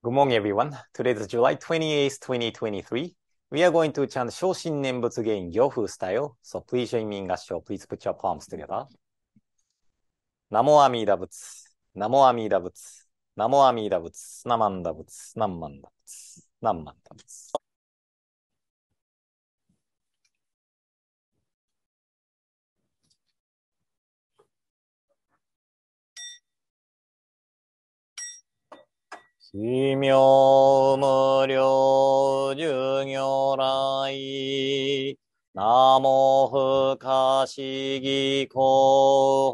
Good morning, everyone. Today is July 28th, 2023. We are going to chant Shoshin Nembutsu in Gyofu style. So please join me in Gassho. Please put your palms together. Namo Amida Butsu. Namo Amida Butsu. Namo Amida Butsu. n a m a n d 奇妙無量寿業来。ナも不可思議公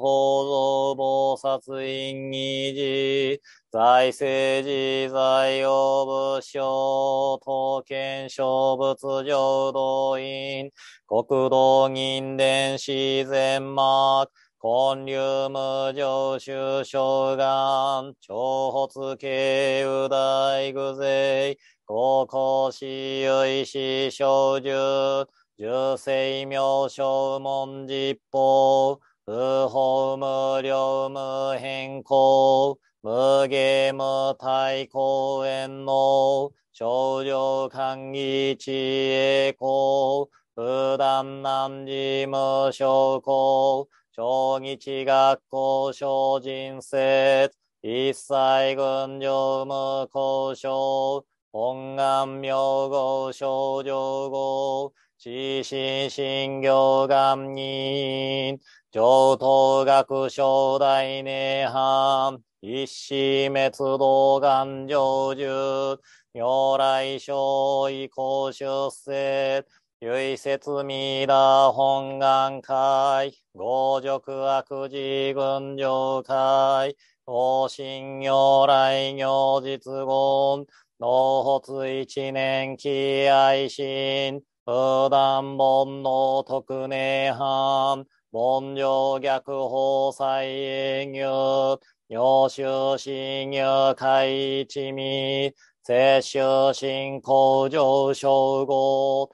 法蔵菩薩院議事。財政自在用武将、刀剣小物。上動員、国土。人。伝自然幕。根流無常修正願、長発慶右大具税、高校士由志小獣、獣世名小文実法、不法無量無変更、無ゲ無対公園の、少女官議知恵公、不断難事無証公、小日学校小人説、一切軍上無交渉、本願名号少女号、知心心行願人、上等学小大涅槃、一死滅動願成就、如来小意公出世、唯説ミラ本願会、五辱悪事群上会、方針如来行実言、納発一年期愛心、普段本能特寧犯、本上逆法再営業、要修信入会一味、摂取信向上昇号、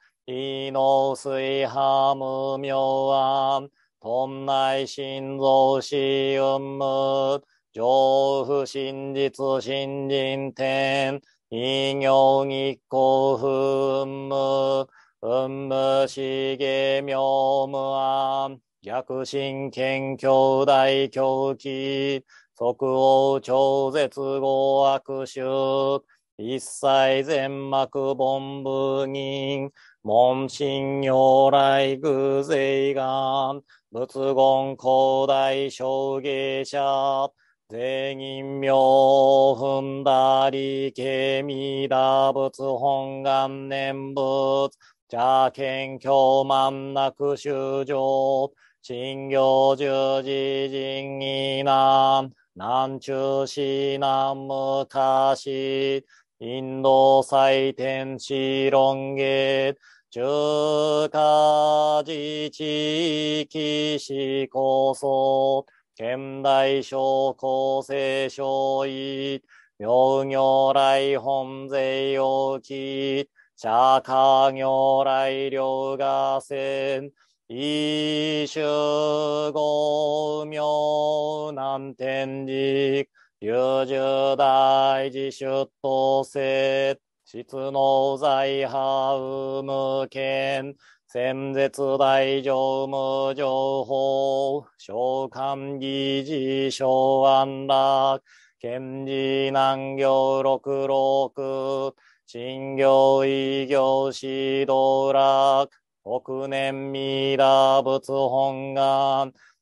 の水波無明案、屯内心臓死運無、上不真実新人天、異行一行不運無、運無しげ無案、逆神剣兄大狂気、即応超絶合悪衆、一切全幕凡部人、門神如来偶税願、仏言古代証芸者、全人名踏んだり、ケミダ仏本願念仏、邪剣教万なく修上、信行十字人疑難、南中市南昔、インド祭典シ論ゲ中華自治域史構想、現代省構成省意、妙行来本税要記、釈迦行来両河川、一周合妙南天寺、優柔大自出頭性、質の財派無無権、戦絶大乗無情報、召喚議事小安楽、賢治難行六六、新行異行指導楽、億年未打仏本願、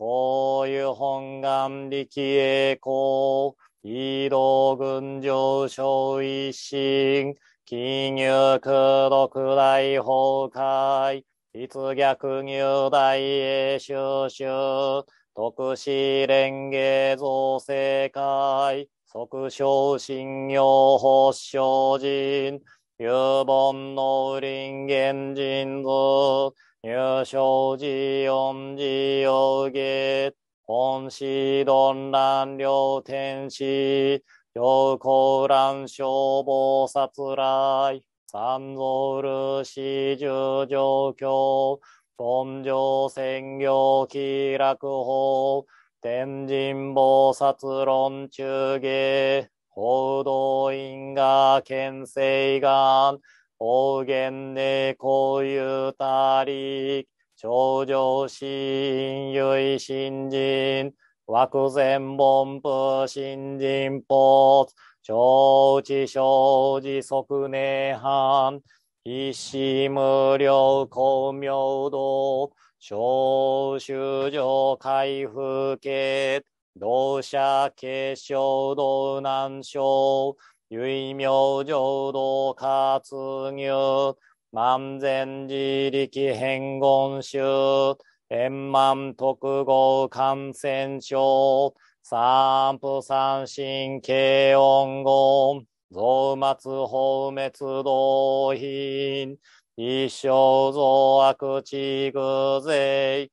こういう本願力栄光、移動群上昇一心、金融苦毒大崩壊、立逆入大栄収集、特殊連携造成会、即昇信用発祥人、有本の林原人図、入賞寺音寺を下、本師論乱両天使、両高乱消防殺来、三蔵漆十上京、本上専業気楽法、天神菩薩論中下、報道院が県政願、方言でこういうたり、頂上新唯新人、枠前本部新人ポ承知承知即内藩、一死無料公明道、消臭状回復系、同社結晶道難症、唯明浄土活入、万全自力変言集、円満特合感染症、三不三神経音言、増末放滅動品、一生増悪地具税、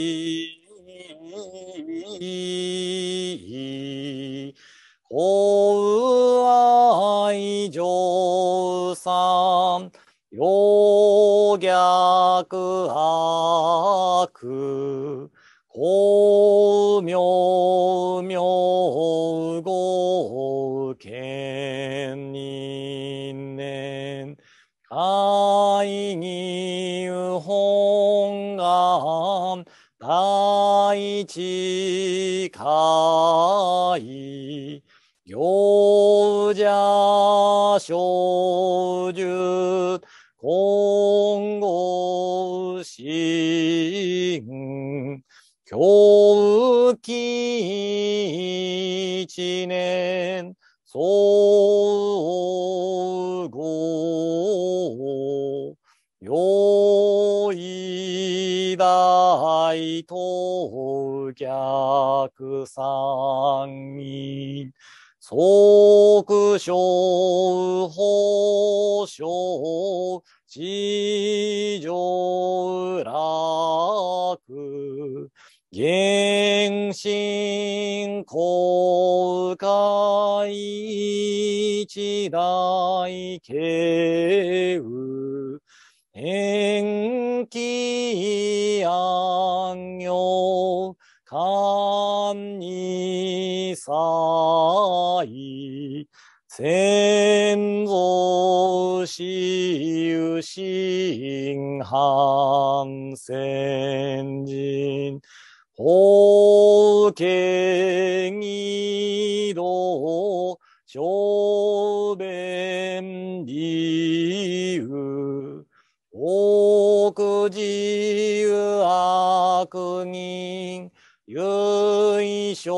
白白、法明妙語剣人年、会議本願、第一かお客さんに、即将保証、地上楽、原神公開一大慶雨、延期安行勘にさい先祖私有心反戦人法華移動小弁理由国く自由悪人、唯小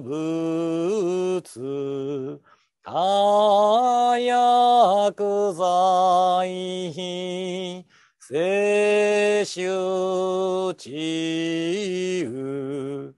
仏、火薬罪品、世襲治癒、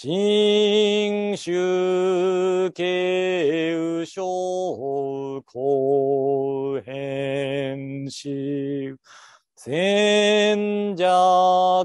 新宗慶右将変編戦弱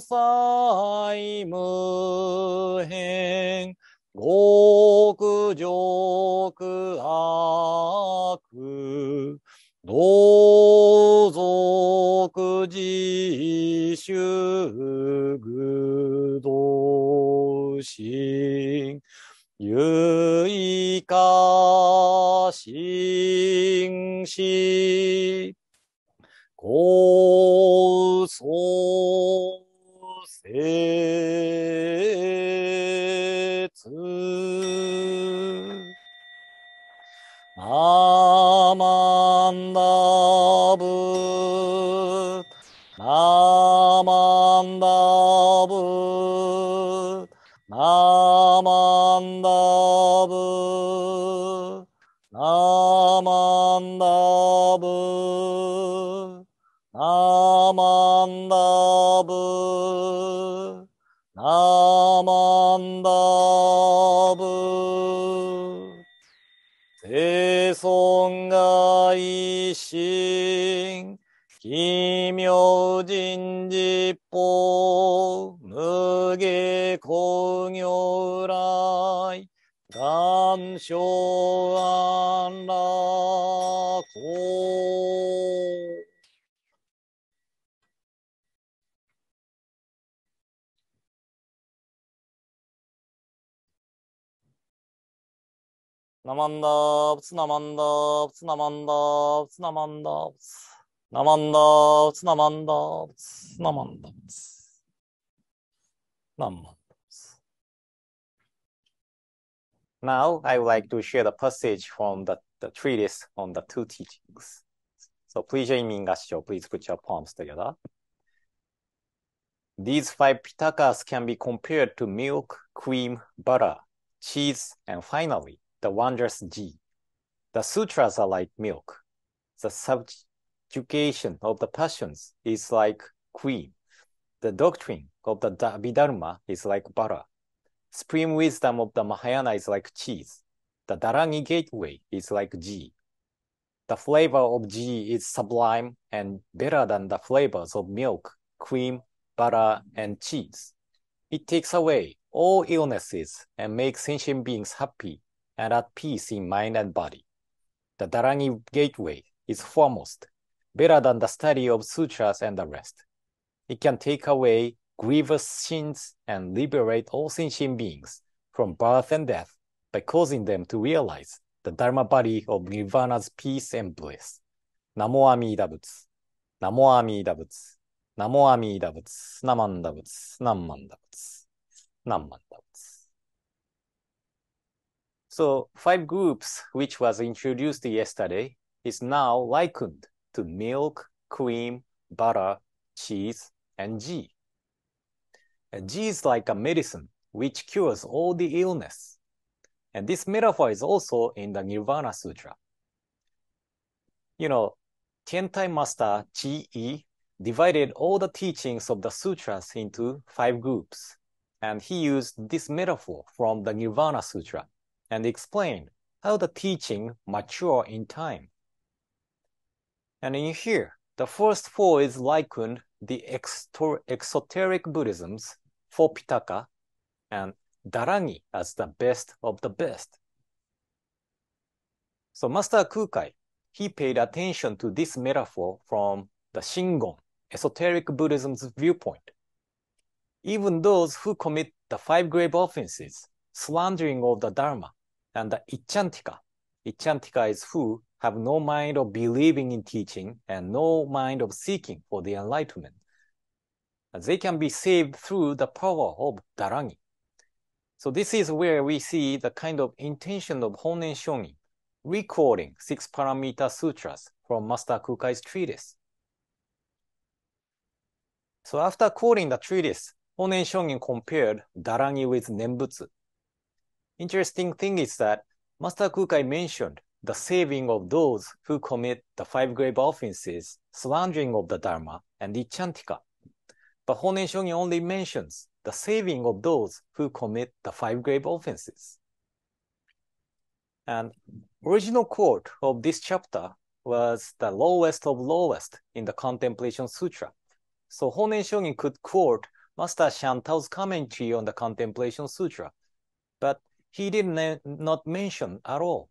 債無変、極上苦悪、同族自主愚道心、有一家心心。アマンダ無下工業来、願書安楽公。ナマンダープツナマンダープツナマンダープツナマンダーツナマンダーツナマンダーツナマンダーツ Now I would like to share the passage from the, the treatise on the two teachings. So please join me in Gassho. Please put your palms together. These five pitakas can be compared to milk, cream, butter, cheese, and finally, the wondrous G. The sutras are like milk. The subjugation of the passions is like cream the doctrine of the Abhidharma is like butter. Supreme wisdom of the Mahayana is like cheese. The Dharani gateway is like ghee. The flavor of ghee is sublime and better than the flavors of milk, cream, butter, and cheese. It takes away all illnesses and makes sentient beings happy and at peace in mind and body. The Dharani gateway is foremost, better than the study of sutras and the rest. It can take away grievous sins and liberate all sentient beings from birth and death by causing them to realize the Dharma body of Nirvana's peace and bliss. Namo Amida Butsu. Namo Amida Butsu. Namo Amida Butsu. Namanda Butsu. Namanda Butsu. Namanda Butsu. So five groups, which was introduced yesterday, is now likened to milk, cream, butter, cheese, and G. Uh, G is like a medicine which cures all the illness. And this metaphor is also in the Nirvana Sutra. You know, Tiantai Master Yi divided all the teachings of the sutras into five groups. And he used this metaphor from the Nirvana Sutra and explained how the teaching mature in time. And in here, the first four is likened the exoteric Buddhisms for Pitaka and Dharani as the best of the best. So Master Kukai, he paid attention to this metaphor from the Shingon, esoteric Buddhism's viewpoint. Even those who commit the five grave offenses, slandering of the Dharma, and the Ichantika, Ichantika is who have no mind of believing in teaching and no mind of seeking for the enlightenment. They can be saved through the power of Darangi. So this is where we see the kind of intention of Honen Shonin, recording six parameter sutras from Master Kukai's treatise. So after quoting the treatise, Honen Shonin compared Darangi with Nembutsu. Interesting thing is that Master Kukai mentioned the saving of those who commit the five grave offenses, slandering of the Dharma, and Ichantika. But Honen Shogi only mentions the saving of those who commit the five grave offenses. And original quote of this chapter was the lowest of lowest in the Contemplation Sutra. So Honen Shogi could quote Master Shantao's commentary on the Contemplation Sutra, but he did not mention at all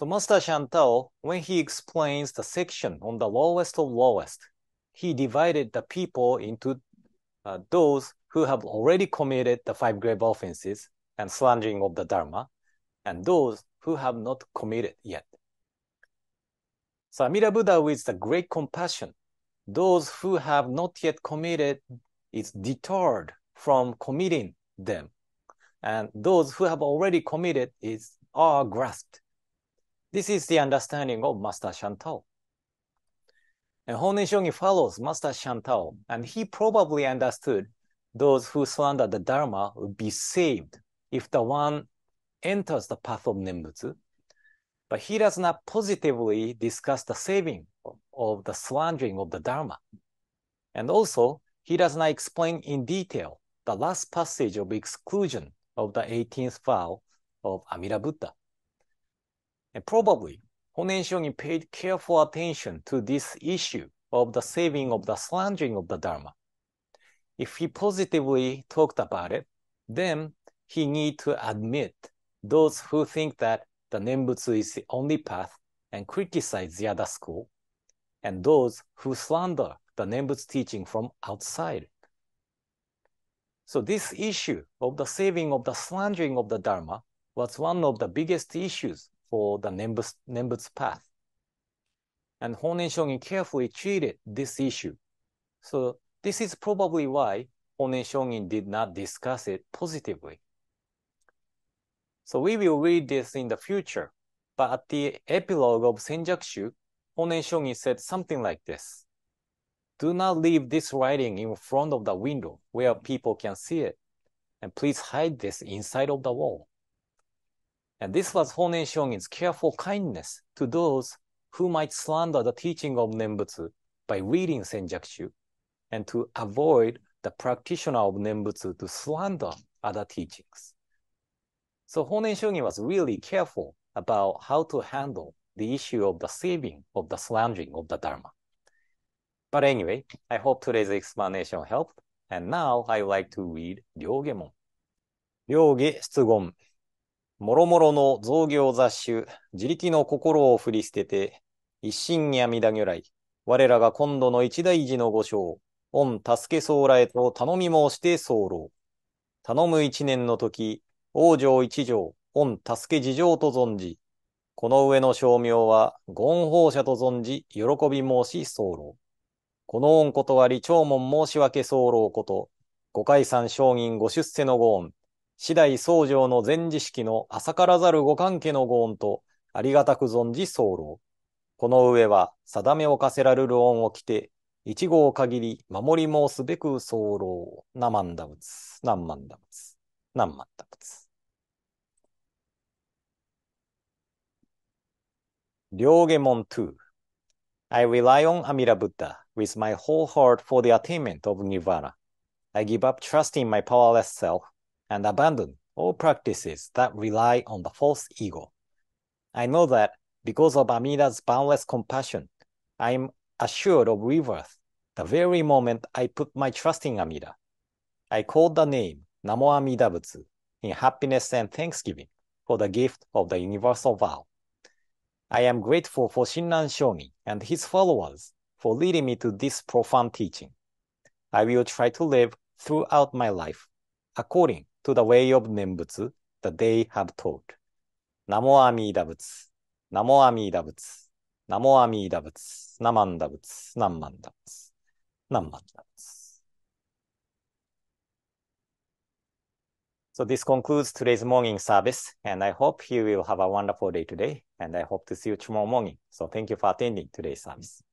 so Master Chantal, when he explains the section on the lowest of lowest, he divided the people into uh, those who have already committed the five grave offenses and slandering of the Dharma, and those who have not committed yet. So Amida Buddha with the great compassion, those who have not yet committed is deterred from committing them. And those who have already committed is are grasped this is the understanding of Master Shantou. And Honen Shogi follows Master Shantou, and he probably understood those who slander the Dharma would be saved if the one enters the path of Nembutsu. But he does not positively discuss the saving of the slandering of the Dharma. And also, he does not explain in detail the last passage of exclusion of the 18th vow of Amida Buddha. And probably, Honen Shonin paid careful attention to this issue of the saving of the slandering of the Dharma. If he positively talked about it, then he need to admit those who think that the Nembutsu is the only path and criticize the other school, and those who slander the Nembutsu teaching from outside. So this issue of the saving of the slandering of the Dharma was one of the biggest issues for the Nembutsu, Nembutsu path. And Honen Shogun carefully treated this issue. So this is probably why Honen Shogun did not discuss it positively. So we will read this in the future, but at the epilogue of Senjakushu, Honen Shogun said something like this. Do not leave this writing in front of the window where people can see it, and please hide this inside of the wall. And this was Honen Shogun's careful kindness to those who might slander the teaching of Nembutsu by reading Senjaku, and to avoid the practitioner of Nembutsu to slander other teachings. So Honen Shogun was really careful about how to handle the issue of the saving of the slandering of the Dharma. But anyway, I hope today's explanation helped. And now I would like to read Ryogemon. Ryoge もろもろの造業雑種、自力の心を振り捨てて、一心に阿弥陀如来、我らが今度の一大事の御章、御助け僧らへと頼み申して候。頼む一年の時、往生一条、御助け事情と存じ、この上の称名は、御恩法者と存じ、喜び申し候。この恩ことり、長門申し訳候こと、御解散商人御出世の御恩、次第僧正の前知識の浅からざるご関係のご恩と、ありがたく存じ候。この上は、定めを課せられる恩を着て、一号限り守り申すべく候。ナマンダ仏、ナマンダ仏、ナマンダ仏。r y o 2 I rely on a m i r a Buddha with my whole heart for the attainment of Nirvana. I give up trusting my powerless self and abandon all practices that rely on the false ego. I know that because of Amida's boundless compassion, I am assured of rebirth the very moment I put my trust in Amida. I call the name Namo Amida Butsu in happiness and thanksgiving for the gift of the universal vow. I am grateful for Shinran Shonin and his followers for leading me to this profound teaching. I will try to live throughout my life according to the way of 念仏 that they h a v e taught. ナモアミーダ仏。ナモアミーダ仏。ナモアミーダ仏。ナマンダ仏。ナンマンダ仏。ナンマンダ仏。So this concludes today's morning service, and I hope you will have a wonderful day today, and I hope to see you tomorrow morning. So thank you for attending today's service.